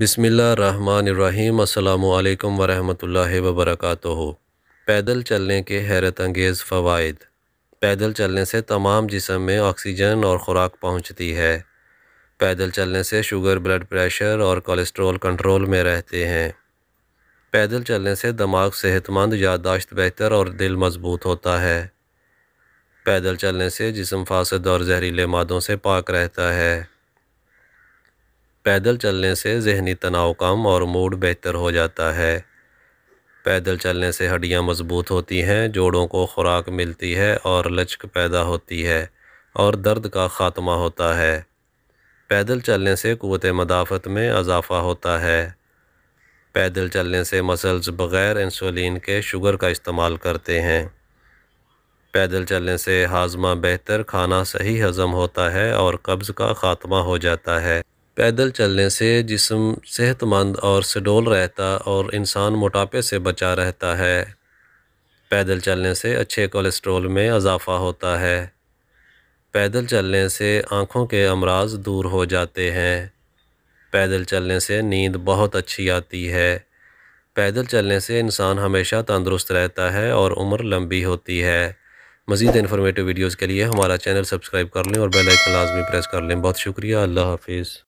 बिसमीम् अल्लाम वरहमल वबरक पैदल चलने के हैरत अंगेज़ फ़वाद पैदल चलने से तमाम जिसम में ऑक्सीजन और ख़ुराक पहुँचती है पैदल चलने से शुगर ब्लड प्रेशर और कोलेस्ट्रॉल कंट्रोल में रहते हैं पैदल चलने से दिमाग सेहतमंद यादाश्त बेहतर और दिल मजबूत होता है पैदल चलने से जिसम फासद और जहरीले मादों से पाक रहता है पैदल चलने से जहनी तनाव कम और मूड बेहतर हो जाता है पैदल चलने से हड्डियाँ मजबूत होती हैं जोड़ों को खुराक मिलती है और लचक पैदा होती है और दर्द का ख़ात्मा होता है पैदल चलने से क़वत मदाफ़त में अजाफ़ा होता है पैदल चलने से मसल्स बग़ैर इंसुलिन के शुगर का इस्तेमाल करते हैं पैदल चलने से हाजमा बेहतर खाना सही हज़म होता है और कब्ज़ का ख़ात्मा हो जाता है पैदल चलने से जिसम सेहतमंद और सडोल रहता और इंसान मोटापे से बचा रहता है पैदल चलने से अच्छे कोलेस्ट्रॉल में अजाफ़ा होता है पैदल चलने से आँखों के अमराज दूर हो जाते हैं पैदल चलने से नींद बहुत अच्छी आती है पैदल चलने से इंसान हमेशा तंदुरुस्त रहता है और उम्र लंबी होती है मज़ीद इन्फॉर्मेटिव वीडियोज़ के लिए हमारा चैनल सब्सक्राइब कर लें और बेल आइकन लाजमी प्रेस कर लें बहुत शुक्रिया अल्लाह हाफिज़